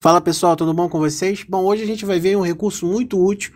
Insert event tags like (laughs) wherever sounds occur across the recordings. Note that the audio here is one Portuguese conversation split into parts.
Fala pessoal, tudo bom com vocês? Bom, hoje a gente vai ver um recurso muito útil,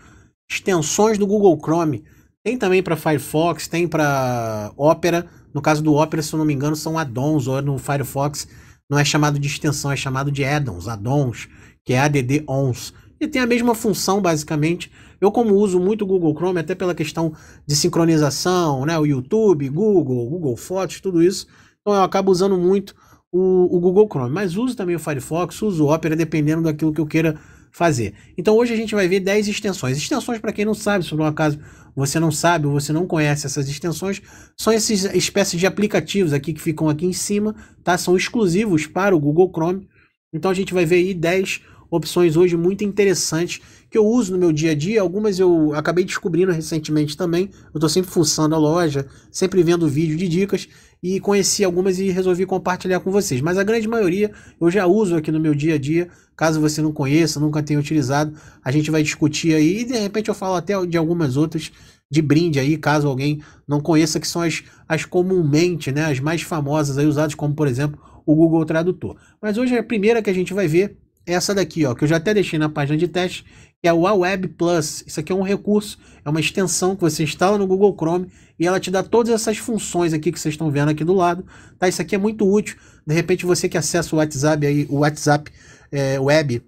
extensões do Google Chrome. Tem também para Firefox, tem para Opera. No caso do Opera, se eu não me engano, são addons, ou é no Firefox não é chamado de extensão, é chamado de addons, addons, que é add-ons. E tem a mesma função, basicamente. Eu, como uso muito o Google Chrome, até pela questão de sincronização, né? O YouTube, Google, Google Fotos, tudo isso. Então eu acabo usando muito o, o Google Chrome, mas uso também o Firefox, uso o Opera, dependendo daquilo que eu queira fazer. Então hoje a gente vai ver 10 extensões. Extensões, para quem não sabe, se por um acaso você não sabe ou você não conhece essas extensões, são essas espécies de aplicativos aqui que ficam aqui em cima, tá? São exclusivos para o Google Chrome. Então a gente vai ver aí 10 opções hoje muito interessantes que eu uso no meu dia a dia. Algumas eu acabei descobrindo recentemente também. Eu estou sempre fuçando a loja, sempre vendo vídeo de dicas e conheci algumas e resolvi compartilhar com vocês. Mas a grande maioria eu já uso aqui no meu dia a dia. Caso você não conheça, nunca tenha utilizado, a gente vai discutir aí e de repente eu falo até de algumas outras de brinde aí, caso alguém não conheça, que são as, as comumente, né, as mais famosas aí usadas, como por exemplo o Google Tradutor. Mas hoje a primeira que a gente vai ver é essa daqui, ó, que eu já até deixei na página de teste, que é o AWeb Plus. Isso aqui é um recurso, é uma extensão que você instala no Google Chrome e ela te dá todas essas funções aqui que vocês estão vendo aqui do lado, tá? Isso aqui é muito útil. De repente você que acessa o WhatsApp aí, o WhatsApp é, web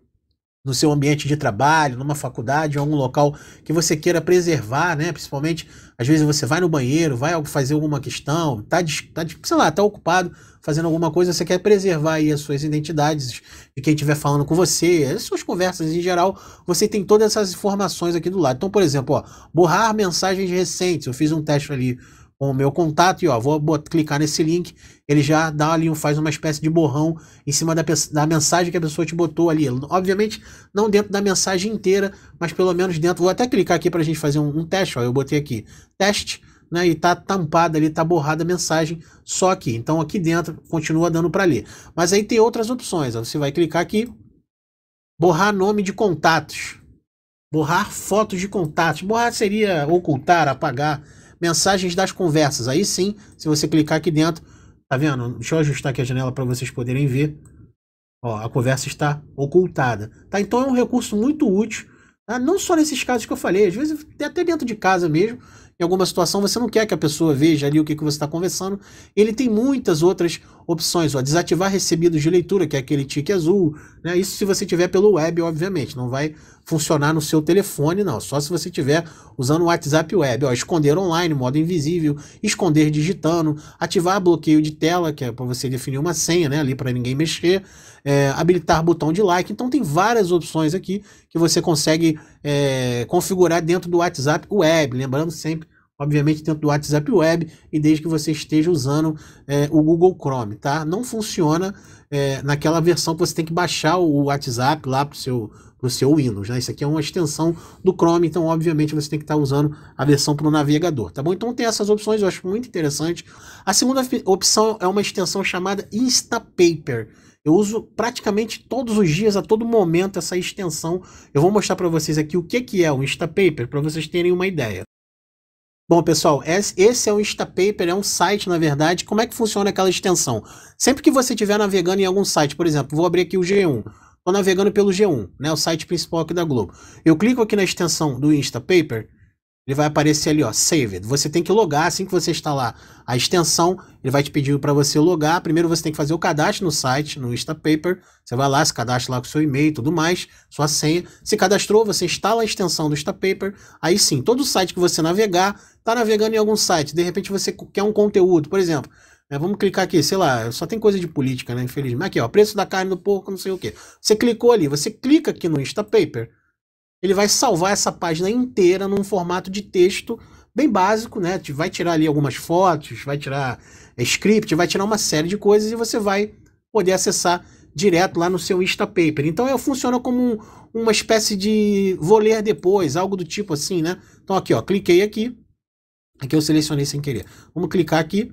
no seu ambiente de trabalho, numa faculdade, em algum local que você queira preservar, né? Principalmente, às vezes você vai no banheiro, vai fazer alguma questão, tá, tá sei lá, tá ocupado fazendo alguma coisa, você quer preservar aí as suas identidades de quem estiver falando com você, as suas conversas em geral, você tem todas essas informações aqui do lado. Então, por exemplo, ó, borrar mensagens recentes, eu fiz um teste ali com o meu contato e ó, vou botar, clicar nesse link, ele já dá ali, faz uma espécie de borrão em cima da, da mensagem que a pessoa te botou ali. Obviamente, não dentro da mensagem inteira, mas pelo menos dentro. Vou até clicar aqui para a gente fazer um, um, teste, ó, eu botei aqui, teste, né, e tá tampada ali, tá borrada a mensagem só aqui. Então aqui dentro continua dando para ler. Mas aí tem outras opções, ó, você vai clicar aqui, borrar nome de contatos, borrar fotos de contatos, borrar seria ocultar, apagar, mensagens das conversas. Aí sim, se você clicar aqui dentro, tá vendo? Deixa eu ajustar aqui a janela para vocês poderem ver. Ó, a conversa está ocultada. Tá? Então é um recurso muito útil, tá? não só nesses casos que eu falei, às vezes até dentro de casa mesmo, em alguma situação, você não quer que a pessoa veja ali o que, que você está conversando. Ele tem muitas outras opções, ó, desativar recebidos de leitura, que é aquele tique azul, né? Isso se você tiver pelo web, obviamente, não vai funcionar no seu telefone, não. Só se você tiver usando o WhatsApp web, ó, esconder online, modo invisível, esconder digitando, ativar bloqueio de tela, que é para você definir uma senha, né, ali para ninguém mexer, é, habilitar botão de like. Então tem várias opções aqui que você consegue é, configurar dentro do WhatsApp Web. Lembrando sempre, obviamente, dentro do WhatsApp Web e desde que você esteja usando é, o Google Chrome, tá? Não funciona é, naquela versão que você tem que baixar o WhatsApp lá para o seu seu Windows, né? Isso aqui é uma extensão do Chrome, então obviamente você tem que estar tá usando a versão para o navegador, tá bom? Então tem essas opções, eu acho muito interessante. A segunda opção é uma extensão chamada Instapaper, eu uso praticamente todos os dias, a todo momento, essa extensão. Eu vou mostrar para vocês aqui o que, que é o Instapaper, para vocês terem uma ideia. Bom, pessoal, esse é o Instapaper, é um site, na verdade. Como é que funciona aquela extensão? Sempre que você estiver navegando em algum site, por exemplo, vou abrir aqui o G1. Estou navegando pelo G1, né, o site principal aqui da Globo. Eu clico aqui na extensão do Instapaper, ele vai aparecer ali, ó, Saved. Você tem que logar assim que você instalar a extensão, ele vai te pedir para você logar. Primeiro você tem que fazer o cadastro no site, no Instapaper. Você vai lá, se cadastra lá com seu e-mail e tudo mais, sua senha. Se cadastrou, você instala a extensão do Instapaper. Aí sim, todo site que você navegar, tá navegando em algum site, de repente você quer um conteúdo, por exemplo, né, vamos clicar aqui, sei lá, só tem coisa de política, né? Infelizmente. Aqui, ó, preço da carne do porco, não sei o que Você clicou ali, você clica aqui no Instapaper ele vai salvar essa página inteira num formato de texto bem básico, né? Vai tirar ali algumas fotos, vai tirar é, script, vai tirar uma série de coisas e você vai poder acessar direto lá no seu Instapaper. Então é, funciona como um, uma espécie de vou ler depois, algo do tipo assim, né? Então aqui, ó, cliquei aqui. Aqui eu selecionei sem querer. Vamos clicar aqui.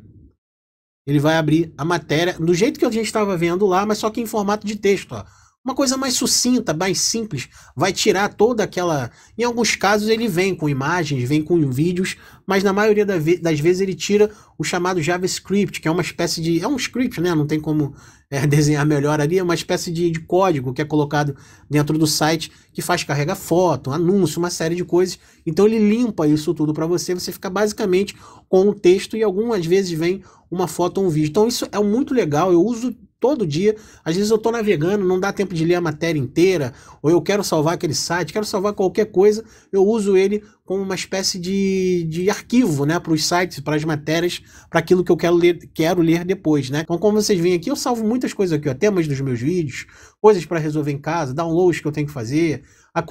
Ele vai abrir a matéria do jeito que a gente estava vendo lá, mas só que em formato de texto, ó. Uma coisa mais sucinta, mais simples, vai tirar toda aquela. Em alguns casos ele vem com imagens, vem com vídeos, mas na maioria das vezes ele tira o chamado JavaScript, que é uma espécie de. É um script, né? Não tem como é, (laughs) desenhar melhor ali, é uma espécie de, de código que é colocado dentro do site que faz carregar foto, anúncio, uma série de coisas. Então ele limpa isso tudo para você, você fica basicamente com um texto e algumas vezes vem uma foto ou um vídeo. Então isso é muito legal, eu uso todo dia. Às vezes eu estou navegando, não dá tempo de ler a matéria inteira, ou eu quero salvar aquele site, quero salvar qualquer coisa, eu uso ele como uma espécie de, de arquivo, né, para os sites, para as matérias, para aquilo que eu quero ler, quero ler depois, né? Então, como vocês veem aqui, eu salvo muitas coisas aqui, ó, temas dos meus vídeos, coisas para resolver em casa, downloads que eu tenho que fazer,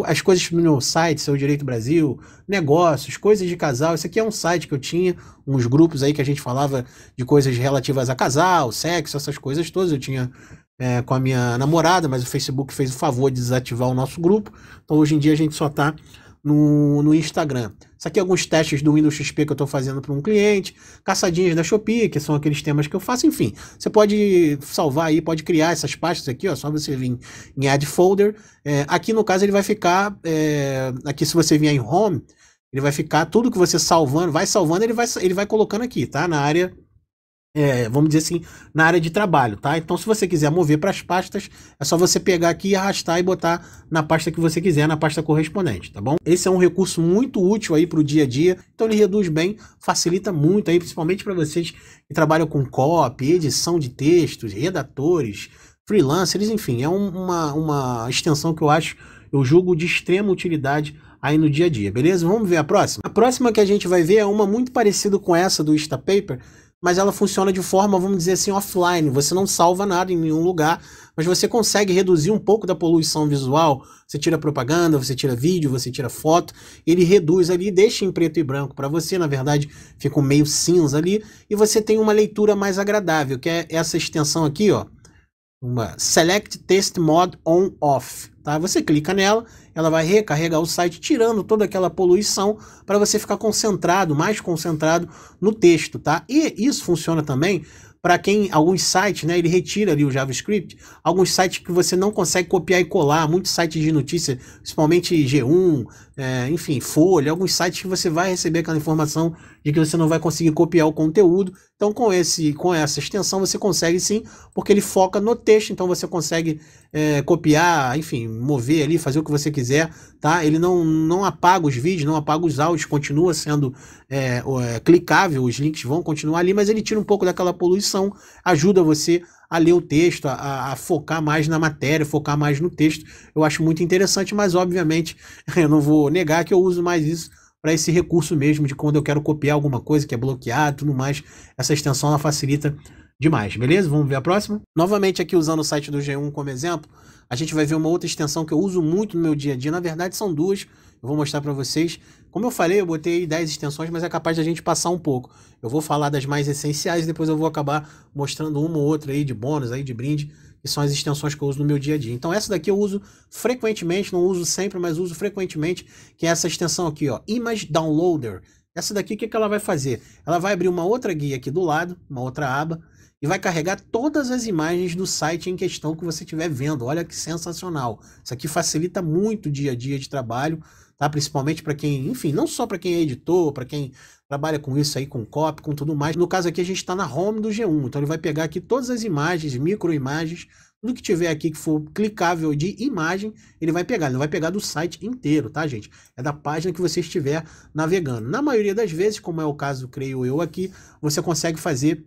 as coisas no meu site, Seu Direito Brasil, negócios, coisas de casal. Isso aqui é um site que eu tinha, uns grupos aí que a gente falava de coisas relativas a casal, sexo, essas coisas todas. Eu tinha é, com a minha namorada, mas o Facebook fez o favor de desativar o nosso grupo. Então hoje em dia a gente só tá no, no Instagram. Isso aqui é alguns testes do Windows XP que eu estou fazendo para um cliente, caçadinhas da Shopee, que são aqueles temas que eu faço, enfim. Você pode salvar aí, pode criar essas pastas aqui, ó, só você vir em Add Folder. É, aqui no caso ele vai ficar, é, aqui se você vier em Home, ele vai ficar tudo que você salvando, vai salvando, ele vai, ele vai colocando aqui, tá? Na área é, vamos dizer assim, na área de trabalho, tá? Então, se você quiser mover para as pastas, é só você pegar aqui, arrastar e botar na pasta que você quiser, na pasta correspondente, tá bom? Esse é um recurso muito útil aí para o dia a dia, então ele reduz bem, facilita muito aí, principalmente para vocês que trabalham com copy, edição de textos, redatores, freelancers, enfim, é uma, uma extensão que eu acho, eu julgo de extrema utilidade aí no dia a dia, beleza? Vamos ver a próxima? A próxima que a gente vai ver é uma muito parecida com essa do Instapaper, Paper, mas ela funciona de forma, vamos dizer assim, offline. Você não salva nada em nenhum lugar, mas você consegue reduzir um pouco da poluição visual. Você tira propaganda, você tira vídeo, você tira foto, ele reduz ali, deixa em preto e branco para você, na verdade, fica um meio cinza ali, e você tem uma leitura mais agradável, que é essa extensão aqui, ó uma Select Test Mode On Off, tá? Você clica nela, ela vai recarregar o site tirando toda aquela poluição para você ficar concentrado, mais concentrado no texto, tá? E isso funciona também para quem alguns sites, né, ele retira ali o JavaScript, alguns sites que você não consegue copiar e colar, muitos sites de notícia, principalmente G1, é, enfim, Folha, alguns sites que você vai receber aquela informação de que você não vai conseguir copiar o conteúdo. Então, com, esse, com essa extensão, você consegue sim, porque ele foca no texto, então você consegue é, copiar, enfim, mover ali, fazer o que você quiser, tá? Ele não, não apaga os vídeos, não apaga os áudios, continua sendo é, é clicável, os links vão continuar ali, mas ele tira um pouco daquela poluição, ajuda você a ler o texto, a, a, focar mais na matéria, focar mais no texto. Eu acho muito interessante, mas obviamente (laughs) eu não vou negar que eu uso mais isso para esse recurso mesmo de quando eu quero copiar alguma coisa que é bloqueada, tudo mais. Essa extensão ela facilita demais, beleza? Vamos ver a próxima? Novamente aqui usando o site do G1 como exemplo, a gente vai ver uma outra extensão que eu uso muito no meu dia a dia. Na verdade são duas, eu vou mostrar para vocês. Como eu falei, eu botei 10 extensões, mas é capaz da gente passar um pouco. Eu vou falar das mais essenciais e depois eu vou acabar mostrando uma ou outra aí de bônus, aí de brinde, que são as extensões que eu uso no meu dia a dia. Então essa daqui eu uso frequentemente, não uso sempre, mas uso frequentemente, que é essa extensão aqui, ó, Image Downloader. Essa daqui, o que, que ela vai fazer? Ela vai abrir uma outra guia aqui do lado, uma outra aba, e vai carregar todas as imagens do site em questão que você estiver vendo. Olha que sensacional! Isso aqui facilita muito o dia a dia de trabalho tá? Principalmente para quem, enfim, não só para quem é editor, para quem trabalha com isso aí, com copy, com tudo mais. No caso aqui a gente está na home do G1, então ele vai pegar aqui todas as imagens, microimagens, tudo que tiver aqui que for clicável de imagem, ele vai pegar. Ele não vai pegar do site inteiro, tá, gente? É da página que você estiver navegando. Na maioria das vezes, como é o caso, creio eu aqui, você consegue fazer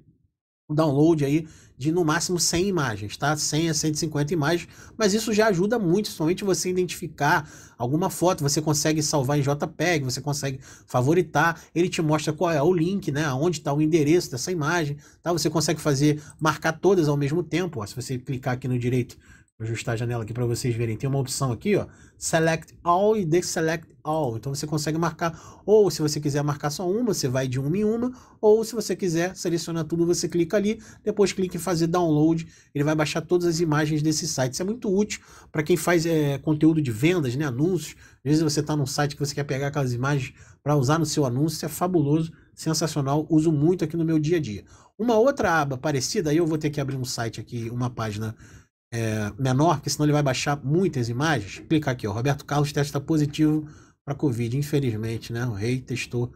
download aí de no máximo 100 imagens, tá? 100 a 150 imagens, mas isso já ajuda muito, somente você identificar alguma foto, você consegue salvar em JPEG, você consegue favoritar, ele te mostra qual é o link, né? Onde está o endereço dessa imagem, tá? Você consegue fazer marcar todas ao mesmo tempo, ó, se você clicar aqui no direito ajustar a janela aqui para vocês verem. Tem uma opção aqui, ó, Select All e Deselect All. Então você consegue marcar, ou se você quiser marcar só uma, você vai de uma em uma, ou se você quiser selecionar tudo, você clica ali, depois clica em fazer download, ele vai baixar todas as imagens desse site. Isso é muito útil para quem faz é, conteúdo de vendas, né, anúncios. Às vezes você está num site que você quer pegar aquelas imagens para usar no seu anúncio, isso é fabuloso, sensacional, uso muito aqui no meu dia a dia. Uma outra aba parecida, aí eu vou ter que abrir um site aqui, uma página é, menor, porque senão ele vai baixar muitas imagens. Clica aqui, ó. Roberto Carlos testa positivo para Covid, infelizmente, né? O rei testou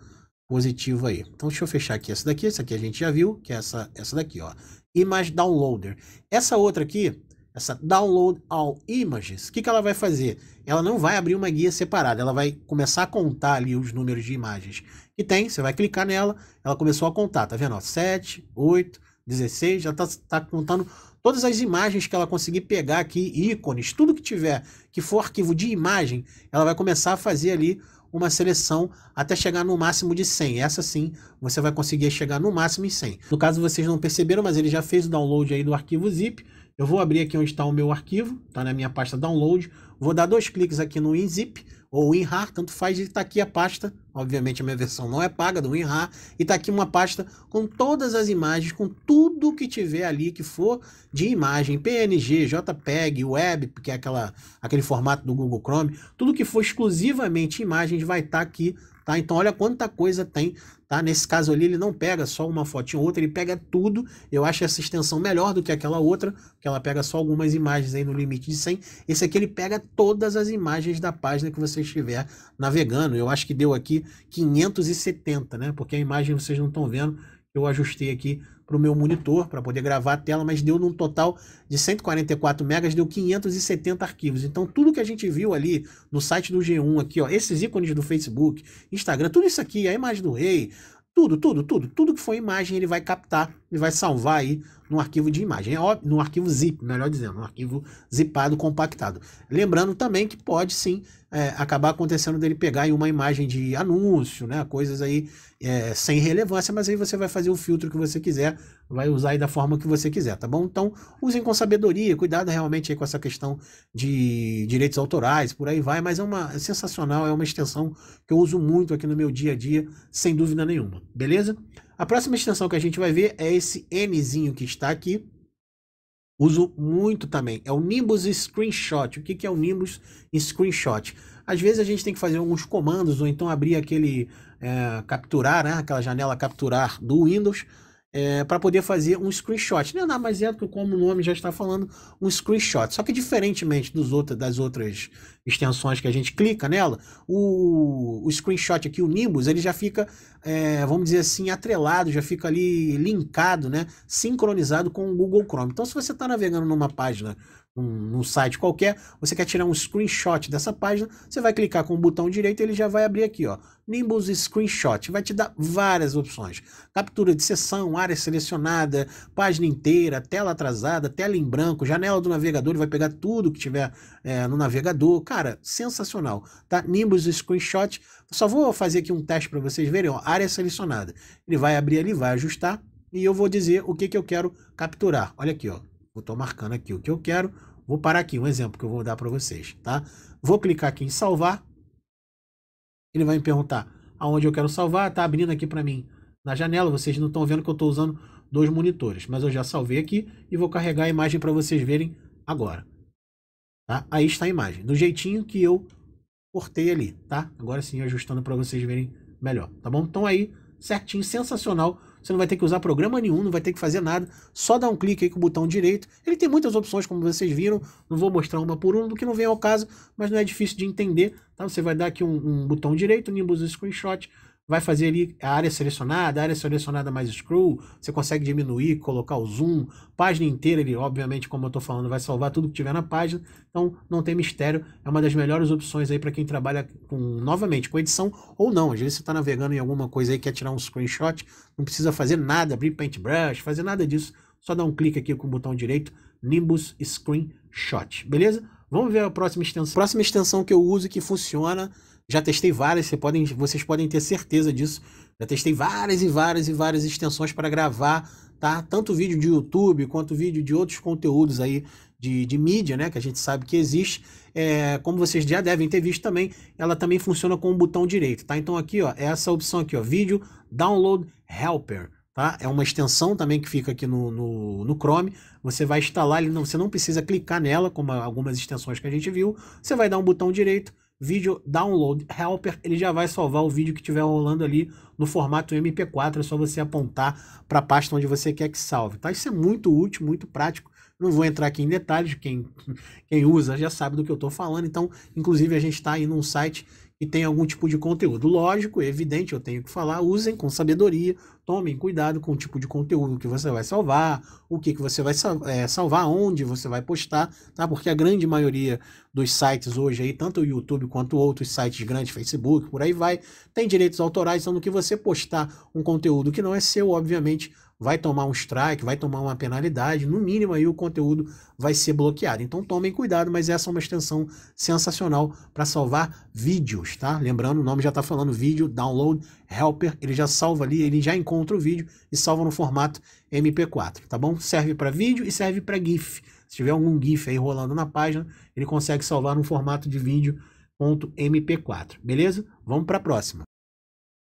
positivo aí. Então deixa eu fechar aqui essa daqui, essa aqui a gente já viu, que é essa, essa daqui, ó. Image Downloader. Essa outra aqui, essa Download All Images, o que, que ela vai fazer? Ela não vai abrir uma guia separada, ela vai começar a contar ali os números de imagens que tem, você vai clicar nela, ela começou a contar, tá vendo? Ó, 7, 8, 16, já está tá contando todas as imagens que ela conseguir pegar aqui, ícones, tudo que tiver, que for arquivo de imagem, ela vai começar a fazer ali uma seleção até chegar no máximo de 100. Essa sim, você vai conseguir chegar no máximo em 100. No caso, vocês não perceberam, mas ele já fez o download aí do arquivo zip. Eu vou abrir aqui onde está o meu arquivo, está na minha pasta download. Vou dar dois cliques aqui no inzip ou WinRAR, tanto faz, e está aqui a pasta, obviamente a minha versão não é paga do WinRAR, e está aqui uma pasta com todas as imagens, com tudo que tiver ali que for de imagem, PNG, JPEG, Web, que é aquela, aquele formato do Google Chrome, tudo que for exclusivamente imagens vai estar tá aqui, tá? Então olha quanta coisa tem Tá? Nesse caso ali, ele não pega só uma fotinha ou outra, ele pega tudo. Eu acho essa extensão melhor do que aquela outra, que ela pega só algumas imagens aí no limite de 100. Esse aqui ele pega todas as imagens da página que você estiver navegando. Eu acho que deu aqui 570, né? Porque a imagem vocês não estão vendo, eu ajustei aqui para o meu monitor para poder gravar a tela, mas deu num total de 144 megas, deu 570 arquivos. Então tudo que a gente viu ali no site do G1 aqui, ó, esses ícones do Facebook, Instagram, tudo isso aqui, a imagem do rei, tudo, tudo, tudo, tudo que for imagem ele vai captar e vai salvar aí no arquivo de imagem, é no arquivo zip, melhor dizendo, no arquivo zipado, compactado. Lembrando também que pode sim é, acabar acontecendo dele pegar em uma imagem de anúncio, né, coisas aí é, sem relevância, mas aí você vai fazer o filtro que você quiser vai usar aí da forma que você quiser, tá bom? Então, usem com sabedoria, cuidado realmente aí com essa questão de direitos autorais, por aí vai, mas é uma é sensacional, é uma extensão que eu uso muito aqui no meu dia a dia, sem dúvida nenhuma, beleza? A próxima extensão que a gente vai ver é esse Nzinho que está aqui, uso muito também. É o Nimbus Screenshot. O que, que é o Nimbus Screenshot? Às vezes a gente tem que fazer alguns comandos ou então abrir aquele é, capturar, né? aquela janela capturar do Windows é, eh, para poder fazer um screenshot. Não é nada mais é do que, como o nome já está falando, um screenshot. Só que, diferentemente dos outra, das outras extensões que a gente clica nela, o, o screenshot aqui, o Nimbus, ele já fica, é, vamos dizer assim, atrelado, já fica ali linkado, né, sincronizado com o Google Chrome. Então, se você está navegando numa página num, site qualquer, você quer tirar um screenshot dessa página, você vai clicar com o botão direito e ele já vai abrir aqui, ó. Nimbus Screenshot. Vai te dar várias opções. Captura de sessão, área selecionada, página inteira, tela atrasada, tela em branco, janela do navegador, ele vai pegar tudo que tiver é, no navegador. Cara, sensacional, tá? Nimbus Screenshot. Só vou fazer aqui um teste para vocês verem, ó. Área selecionada. Ele vai abrir ali, vai ajustar e eu vou dizer o que, que eu quero capturar. Olha aqui, ó. Eu estou marcando aqui o que eu quero. Vou parar aqui, um exemplo que eu vou dar para vocês, tá? Vou clicar aqui em salvar. Ele vai me perguntar aonde eu quero salvar. Tá abrindo aqui para mim na janela. Vocês não estão vendo que eu estou usando dois monitores, mas eu já salvei aqui e vou carregar a imagem para vocês verem agora. Tá? Aí está a imagem, do jeitinho que eu cortei ali, tá? Agora sim, ajustando para vocês verem melhor, tá bom? Então aí, certinho, sensacional você não vai ter que usar programa nenhum, não vai ter que fazer nada, só dá um clique aí com o botão direito. Ele tem muitas opções, como vocês viram, não vou mostrar uma por uma, do que não vem ao caso, mas não é difícil de entender. Tá? Você vai dar aqui um, um botão direito, Nimbus Screenshot, vai fazer ali a área selecionada, a área selecionada mais scroll, você consegue diminuir, colocar o zoom, página inteira, ele obviamente, como eu estou falando, vai salvar tudo que tiver na página, então não tem mistério, é uma das melhores opções aí para quem trabalha com, novamente, com edição ou não, às vezes você está navegando em alguma coisa aí, quer tirar um screenshot, não precisa fazer nada, abrir paintbrush, fazer nada disso, só dá um clique aqui com o botão direito, Nimbus Screenshot, beleza? Vamos ver a próxima extensão. Próxima extensão que eu uso que funciona já testei várias, vocês podem, vocês podem ter certeza disso. Já testei várias e várias e várias extensões para gravar, tá? Tanto vídeo de YouTube quanto vídeo de outros conteúdos aí de, de mídia, né? Que a gente sabe que existe. É, como vocês já devem ter visto também, ela também funciona com o botão direito, tá? Então aqui, ó, é essa opção aqui, ó, vídeo download helper. Tá? É uma extensão também que fica aqui no, no, no Chrome. Você vai instalar, ele não, você não precisa clicar nela, como algumas extensões que a gente viu. Você vai dar um botão direito, vídeo download helper, ele já vai salvar o vídeo que estiver rolando ali no formato MP4, é só você apontar para a pasta onde você quer que salve, tá? Isso é muito útil, muito prático. Não vou entrar aqui em detalhes, quem, (laughs) quem usa já sabe do que eu estou falando. Então, inclusive, a gente está aí num site e tem algum tipo de conteúdo. Lógico, é evidente, eu tenho que falar, usem com sabedoria, tomem cuidado com o tipo de conteúdo que você vai salvar, o que, que você vai é, salvar, onde você vai postar, tá? Porque a grande maioria dos sites hoje aí, tanto o YouTube quanto outros sites grandes, Facebook, por aí vai, tem direitos autorais, então no que você postar um conteúdo que não é seu, obviamente vai tomar um strike, vai tomar uma penalidade, no mínimo aí o conteúdo vai ser bloqueado. Então tomem cuidado, mas essa é uma extensão sensacional para salvar vídeos, tá? Lembrando, o nome já está falando vídeo, download, helper, ele já salva ali, ele já encontra o vídeo e salva no formato MP4, tá bom? Serve para vídeo e serve para GIF. Se tiver algum GIF aí rolando na página, ele consegue salvar no formato de vídeo.mp4, beleza? Vamos para a próxima.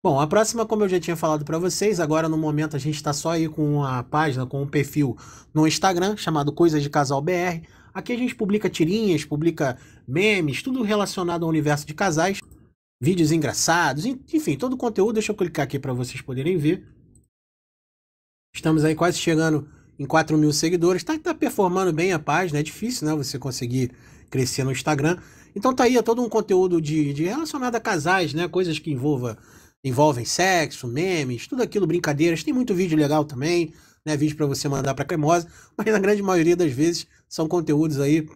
Bom, a próxima, como eu já tinha falado para vocês, agora no momento a gente está só aí com uma página, com um perfil no Instagram chamado Coisas de Casal BR. Aqui a gente publica tirinhas, publica memes, tudo relacionado ao universo de casais, vídeos engraçados, enfim, todo o conteúdo. Deixa eu clicar aqui para vocês poderem ver. Estamos aí quase chegando em 4 mil seguidores. Tá, tá performando bem a página, é difícil, né? Você conseguir crescer no Instagram. Então tá aí é todo um conteúdo de, de relacionado a casais, né? Coisas que envolva envolvem sexo, memes, tudo aquilo, brincadeiras. Tem muito vídeo legal também, né? Vídeo para você mandar para cremosa, (laughs) mas na grande maioria das vezes são conteúdos aí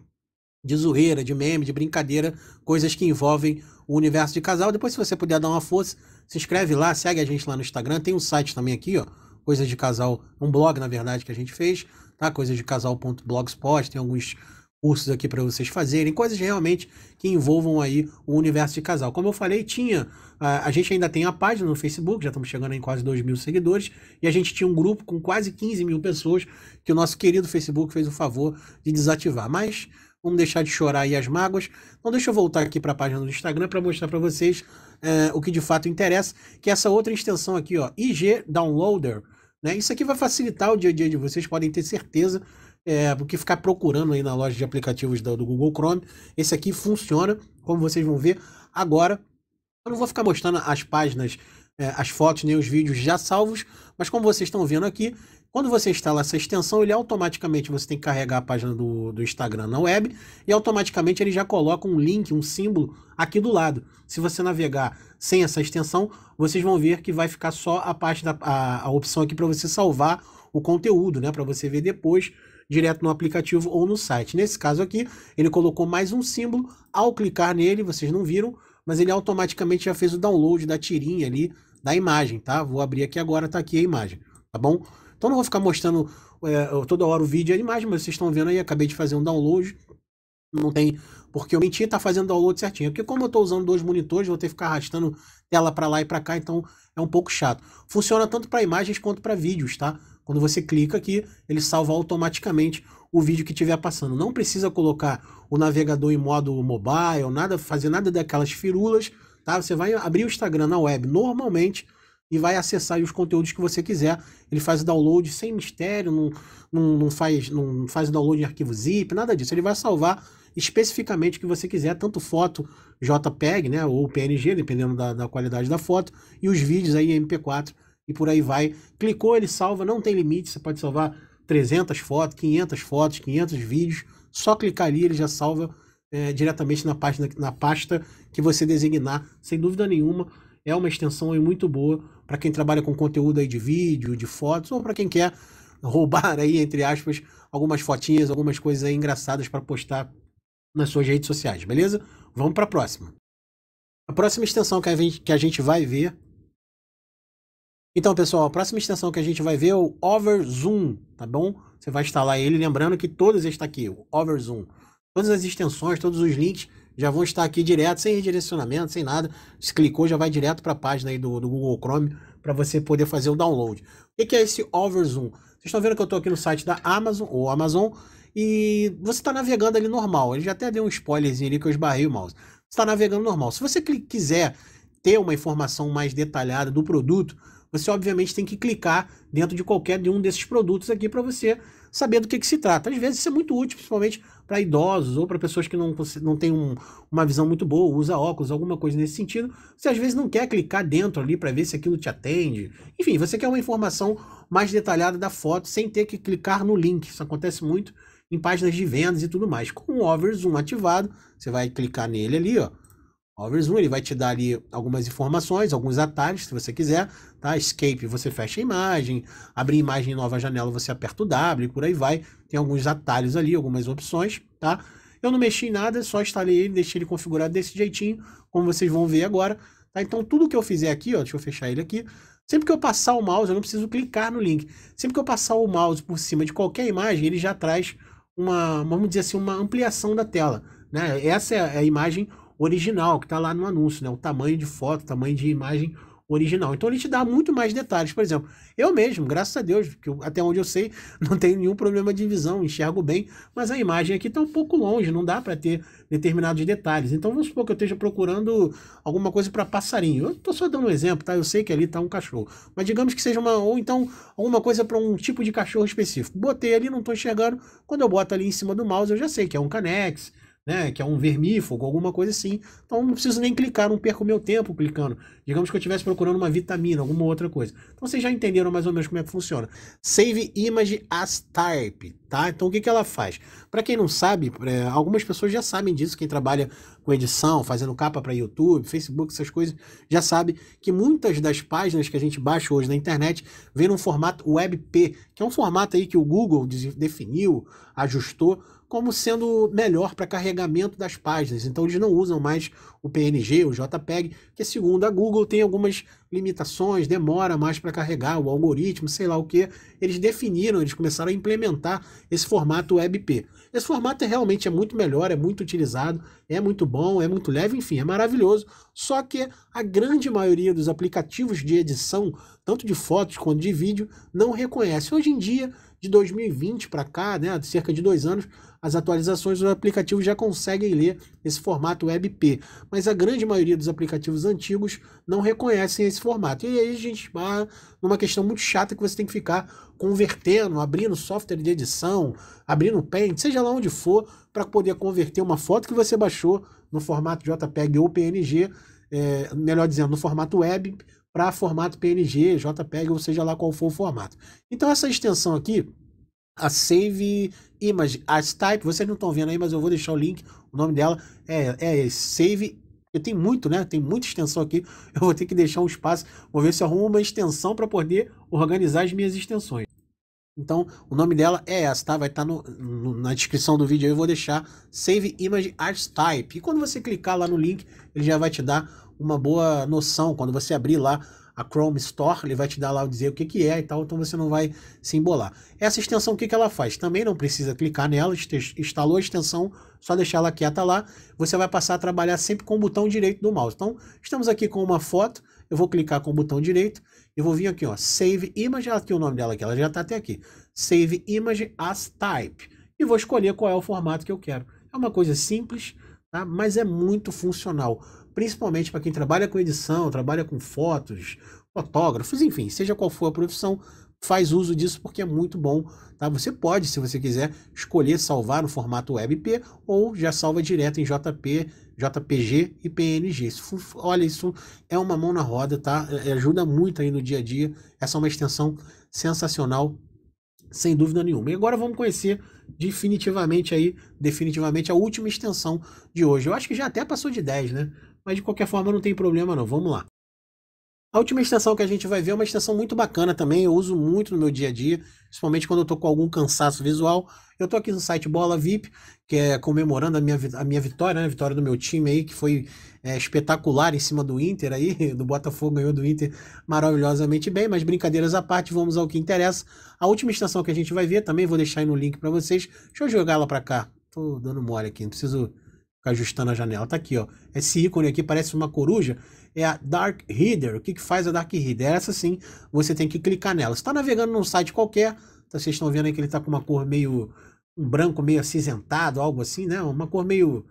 de zoeira, de meme, de brincadeira, coisas que envolvem o universo de casal. Depois, se você puder dar uma força, se inscreve lá, segue a gente lá no Instagram. Tem um site também aqui, ó, Coisas de Casal, um blog, na verdade, que a gente fez, tá? Coisas de casal.blogspot, tem alguns cursos aqui para vocês fazerem, coisas realmente que envolvam aí o universo de casal. Como eu falei, tinha a, a, gente ainda tem a página no Facebook, já estamos chegando em quase 2 mil seguidores, e a gente tinha um grupo com quase 15 mil pessoas que o nosso querido Facebook fez o favor de desativar. Mas vamos deixar de chorar aí as mágoas. Então deixa eu voltar aqui para a página do Instagram para mostrar para vocês é, o que de fato interessa, que é essa outra extensão aqui, ó, IG Downloader. Né? Isso aqui vai facilitar o dia a dia de vocês, podem ter certeza é, porque ficar procurando aí na loja de aplicativos do, do Google Chrome. Esse aqui funciona, como vocês vão ver agora. Eu não vou ficar mostrando as páginas, é, as fotos nem os vídeos já salvos, mas como vocês estão vendo aqui, quando você instala essa extensão, ele automaticamente você tem que carregar a página do, do Instagram na web e automaticamente ele já coloca um link, um símbolo aqui do lado. Se você navegar sem essa extensão, vocês vão ver que vai ficar só a parte da a, a opção aqui para você salvar o conteúdo, né, para você ver depois direto no aplicativo ou no site. Nesse caso aqui, ele colocou mais um símbolo. Ao clicar nele, vocês não viram, mas ele automaticamente já fez o download da tirinha ali da imagem, tá? Vou abrir aqui agora, tá aqui a imagem, tá bom? Então não vou ficar mostrando é, toda hora o vídeo e a imagem, mas vocês estão vendo aí, acabei de fazer um download. Não tem porque eu menti, tá fazendo download certinho. Porque como eu estou usando dois monitores, vou ter que ficar arrastando tela para lá e para cá, então é um pouco chato. Funciona tanto para imagens quanto para vídeos, tá? Quando você clica aqui, ele salva automaticamente o vídeo que estiver passando. Não precisa colocar o navegador em modo mobile, nada, fazer nada daquelas firulas, tá? Você vai abrir o Instagram na web normalmente e vai acessar os conteúdos que você quiser. Ele faz o download sem mistério, não, não, não faz não faz o download em arquivo zip, nada disso. Ele vai salvar especificamente o que você quiser, tanto foto JPEG, né, ou PNG, dependendo da, da qualidade da foto, e os vídeos aí MP4 e por aí vai. Clicou, ele salva, não tem limite, você pode salvar 300 fotos, 500 fotos, 500 vídeos, só clicar ali ele já salva é, diretamente na, página, na pasta que você designar, sem dúvida nenhuma. É uma extensão aí muito boa para quem trabalha com conteúdo aí de vídeo, de fotos, ou para quem quer (laughs) roubar aí, entre aspas, algumas fotinhas, algumas coisas aí engraçadas para postar nas suas redes sociais, beleza? Vamos para a próxima. A próxima extensão que a gente vai ver então, pessoal, a próxima extensão que a gente vai ver é o OverZoom, tá bom? Você vai instalar ele, lembrando que todas estão tá aqui, o OverZoom. Todas as extensões, todos os links já vão estar aqui direto, sem redirecionamento, sem nada. Se clicou, já vai direto para a página aí do, do Google Chrome para você poder fazer o download. O que é esse OverZoom? Vocês estão vendo que eu estou aqui no site da Amazon, ou Amazon, e você está navegando ali normal. Ele já até deu um spoilerzinho ali que eu esbarrei o mouse. Você está navegando normal. Se você quiser ter uma informação mais detalhada do produto, você obviamente tem que clicar dentro de qualquer de um desses produtos aqui para você saber do que, que, se trata. Às vezes isso é muito útil, principalmente para idosos ou para pessoas que não, não têm um, uma visão muito boa, usa óculos, alguma coisa nesse sentido. Você às vezes não quer clicar dentro ali para ver se aquilo te atende. Enfim, você quer uma informação mais detalhada da foto sem ter que clicar no link. Isso acontece muito em páginas de vendas e tudo mais. Com o Over Zoom ativado, você vai clicar nele ali, ó Always Rule, ele vai te dar ali algumas informações, alguns atalhos, se você quiser, tá? Escape, você fecha a imagem, abrir imagem em nova janela, você aperta o W, por aí vai. Tem alguns atalhos ali, algumas opções, tá? Eu não mexi em nada, só instalei ele, deixei ele configurado desse jeitinho, como vocês vão ver agora, tá? Então tudo que eu fizer aqui, ó, deixa eu fechar ele aqui, sempre que eu passar o mouse, eu não preciso clicar no link, sempre que eu passar o mouse por cima de qualquer imagem, ele já traz uma, vamos dizer assim, uma ampliação da tela, né? Essa é a imagem original, que está lá no anúncio, né? O tamanho de foto, tamanho de imagem original. Então ele te dá muito mais detalhes. Por exemplo, eu mesmo, graças a Deus, que eu, até onde eu sei, (laughs) não tenho nenhum problema de visão, enxergo bem, mas a imagem aqui está um pouco longe, não dá para ter determinados detalhes. Então vamos supor que eu esteja procurando alguma coisa para passarinho. Eu estou só dando um exemplo, tá? Eu sei que ali está um cachorro, mas digamos que seja uma ou então alguma coisa para um tipo de cachorro específico. Botei ali, não estou enxergando. Quando eu boto ali em cima do mouse, eu já sei que é um Canex né, que é um vermífugo, alguma coisa assim. Então não preciso nem clicar, não perco meu tempo clicando. Digamos que eu estivesse procurando uma vitamina, alguma outra coisa. Então vocês já entenderam mais ou menos como é que funciona. Save Image as Type, tá? Então o que, que ela faz? Para quem não sabe, é, algumas pessoas já sabem disso, quem trabalha com edição, fazendo capa para YouTube, Facebook, essas coisas, já sabe que muitas das páginas que a gente baixa hoje na internet vêm num formato WebP, que é um formato aí que o Google definiu, ajustou como sendo melhor para carregamento das páginas. Então eles não usam mais o PNG, o JPEG, que segundo a Google tem algumas limitações, demora mais para carregar o algoritmo, sei lá o que. Eles definiram, eles começaram a implementar esse formato WebP. Esse formato é, realmente é muito melhor, é muito utilizado, é muito bom, é muito leve, enfim, é maravilhoso. Só que a grande maioria dos aplicativos de edição, tanto de fotos quanto de vídeo, não reconhece. Hoje em dia, de 2020 para cá, né, cerca de dois anos, as atualizações dos aplicativos já conseguem ler esse formato WebP, mas a grande maioria dos aplicativos antigos não reconhecem esse formato. E aí a gente vai numa questão muito chata que você tem que ficar convertendo, abrindo software de edição, abrindo Paint, seja lá onde for, para poder converter uma foto que você baixou no formato JPEG ou PNG, é, melhor dizendo, no formato web, para formato PNG, JPEG, ou seja lá qual for o formato. Então essa extensão aqui a Save Image, as Type, vocês não estão vendo aí, mas eu vou deixar o link, o nome dela é, é Save eu tenho muito, né? Tem muita extensão aqui. (laughs) Eu vou ter que deixar um espaço. Vou ver se eu arrumo uma extensão para poder organizar as minhas extensões. Então, o nome dela é essa, tá? Vai estar tá na descrição do vídeo aí. Eu vou deixar Save Image Art Type. E quando você clicar lá no link, ele já vai te dar uma boa noção. Quando você abrir lá a Chrome Store, ele vai te dar lá dizer o que, que é e tal, então você não vai se embolar. Essa extensão, o que, que ela faz? Também não precisa clicar nela, instalou a extensão, só deixar ela quieta lá, você vai passar a trabalhar sempre com o botão direito do mouse. Então, estamos aqui com uma foto, eu vou clicar com o botão direito, eu vou vir aqui, ó, Save Image, aqui o nome dela aqui, ela já está até aqui, Save Image as Type, e vou escolher qual é o formato que eu quero. É uma coisa simples, tá? mas é muito funcional principalmente para quem trabalha com edição, trabalha com fotos, fotógrafos, enfim, seja qual for a profissão, faz uso disso porque é muito bom. Tá? Você pode, se você quiser, escolher salvar no formato WebP ou já salva direto em JP, JPG e PNG. Isso, olha, isso é uma mão na roda, tá? É, é, ajuda muito aí no dia a dia. Essa é uma extensão sensacional, sem dúvida nenhuma. E agora vamos conhecer definitivamente aí, definitivamente a última extensão de hoje. Eu acho que já até passou de 10, né? mas de qualquer forma não tem problema não, vamos lá. A última extensão que a gente vai ver é uma extensão muito bacana também, eu uso muito no meu dia a dia, principalmente quando eu estou com algum cansaço visual. Eu estou aqui no site Bola VIP, que é comemorando a minha, a minha vitória, né? a vitória do meu time aí, que foi é, espetacular em cima do Inter aí, (laughs) do Botafogo ganhou do Inter maravilhosamente bem, mas brincadeiras à parte, vamos ao que interessa. A última extensão que a gente vai ver também, vou deixar aí no link para vocês, deixa eu jogar ela para cá, tô dando mole aqui, não preciso ajustando a janela. Tá aqui, ó. Esse ícone aqui parece uma coruja. É a Dark Reader. O que, que faz a Dark Reader? Essa sim, você tem que clicar nela. Você está navegando num site qualquer. Tá, vocês estão vendo aí que ele está com uma cor meio... Um branco meio acinzentado, algo assim, né? Uma cor meio...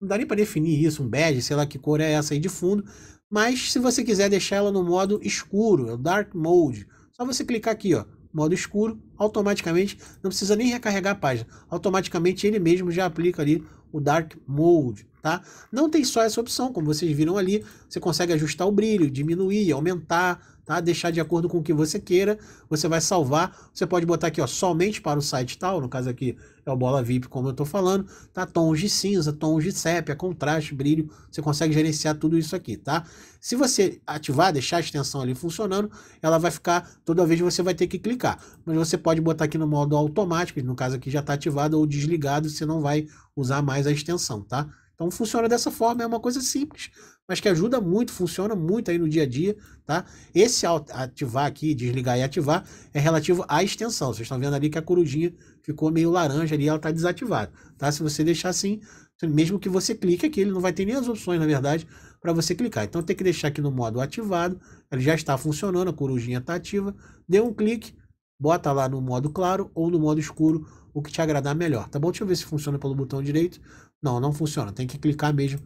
Não dá nem para definir isso. Um bege, sei lá que cor é essa aí de fundo. Mas se você quiser deixar ela no modo escuro, é o Dark Mode. Só você clicar aqui, ó modo escuro, automaticamente, não precisa nem recarregar a página, automaticamente ele mesmo já aplica ali o Dark Mode, Tá? Não tem só essa opção, como vocês viram ali, você consegue ajustar o brilho, diminuir, aumentar, tá? deixar de acordo com o que você queira, você vai salvar, você pode botar aqui ó, somente para o site tal, no caso aqui é o Bola VIP, como eu estou falando, tá? tons de cinza, tons de sépia, contraste, brilho, você consegue gerenciar tudo isso aqui. tá? Se você ativar, deixar a extensão ali funcionando, ela vai ficar, toda vez você vai ter que clicar, mas você pode botar aqui no modo automático, no caso aqui já está ativado ou desligado, você não vai usar mais a extensão, tá? Então funciona dessa forma, é uma coisa simples, mas que ajuda muito, funciona muito aí no dia a dia, tá? Esse ativar aqui, desligar e ativar, é relativo à extensão. Vocês estão vendo ali que a corujinha ficou meio laranja ali, ela está desativada, tá? Se você deixar assim, mesmo que você clique aqui, ele não vai ter nem as opções, na verdade, para você clicar. Então tem que deixar aqui no modo ativado, ele já está funcionando, a corujinha está ativa, dê um clique, bota lá no modo claro ou no modo escuro, o que te agradar melhor, tá bom? Deixa eu ver se funciona pelo botão direito. Não, não funciona. Tem que clicar mesmo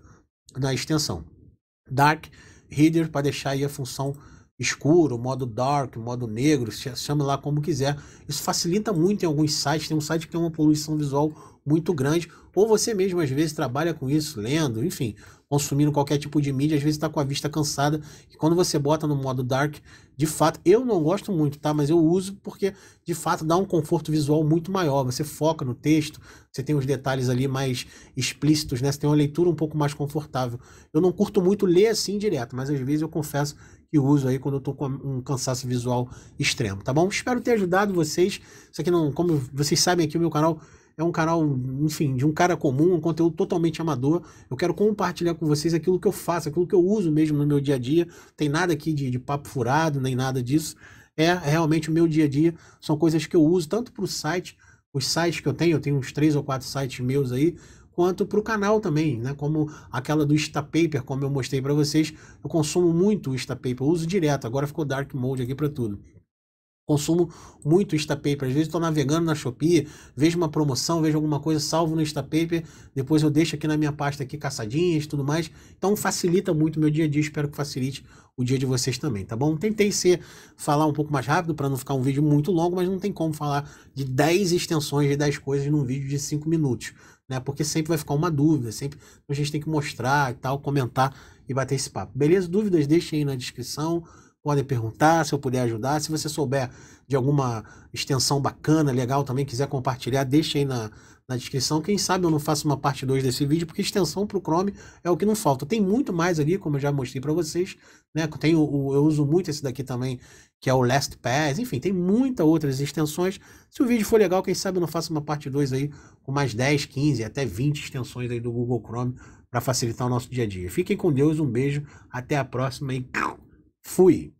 na extensão. Dark Reader para deixar aí a função escuro, modo dark, modo negro, chame lá como quiser. Isso facilita muito em alguns sites. Tem um site que tem uma poluição visual muito grande, ou você mesmo às vezes trabalha com isso, lendo, enfim, consumindo qualquer tipo de mídia, às vezes está com a vista cansada, e quando você bota no modo dark, de fato, eu não gosto muito, tá? Mas eu uso porque de fato dá um conforto visual muito maior, você foca no texto, você tem os detalhes ali mais explícitos, né? Você tem uma leitura um pouco mais confortável. Eu não curto muito ler assim direto, mas às vezes eu confesso que uso aí quando eu tô com um cansaço visual extremo, tá bom? Espero ter ajudado vocês. Isso aqui não, como vocês sabem aqui o meu canal é um canal, enfim, de um cara comum, um conteúdo totalmente amador. Eu quero compartilhar com vocês aquilo que eu faço, aquilo que eu uso mesmo no meu dia a dia. Tem nada aqui de, de papo furado, nem nada disso. É, é realmente o meu dia a dia. São coisas que eu uso tanto para o site, os sites que eu tenho, eu tenho uns três ou quatro sites meus aí, quanto para o canal também, né? Como aquela do Instapaper, como eu mostrei para vocês, eu consumo muito o Instapaper, eu uso direto. Agora ficou dark mode aqui para tudo. Consumo muito Instapaper. Às vezes estou navegando na Shopee, vejo uma promoção, vejo alguma coisa, salvo no Instapaper, depois eu deixo aqui na minha pasta aqui caçadinhas e tudo mais. Então facilita muito o meu dia a dia, espero que facilite o dia de vocês também, tá bom? Tentei ser falar um pouco mais rápido para não ficar um vídeo muito longo, mas não tem como falar de 10 extensões de 10 coisas num vídeo de 5 minutos, né? Porque sempre vai ficar uma dúvida, sempre a gente tem que mostrar e tal, comentar e bater esse papo. Beleza? Dúvidas deixem aí na descrição podem perguntar, se eu puder ajudar. Se você souber de alguma extensão bacana, legal também, quiser compartilhar, deixa aí na, na descrição. Quem sabe eu não faço uma parte 2 desse vídeo, porque extensão para o Chrome é o que não falta. Tem muito mais ali, como eu já mostrei para vocês. Né? Tem o, o, eu uso muito esse daqui também, que é o LastPass. Enfim, tem muitas outras extensões. Se o vídeo for legal, quem sabe eu não faço uma parte 2 aí com mais 10, 15, até 20 extensões aí do Google Chrome para facilitar o nosso dia a dia. Fiquem com Deus, um beijo, até a próxima e (tsk) fui!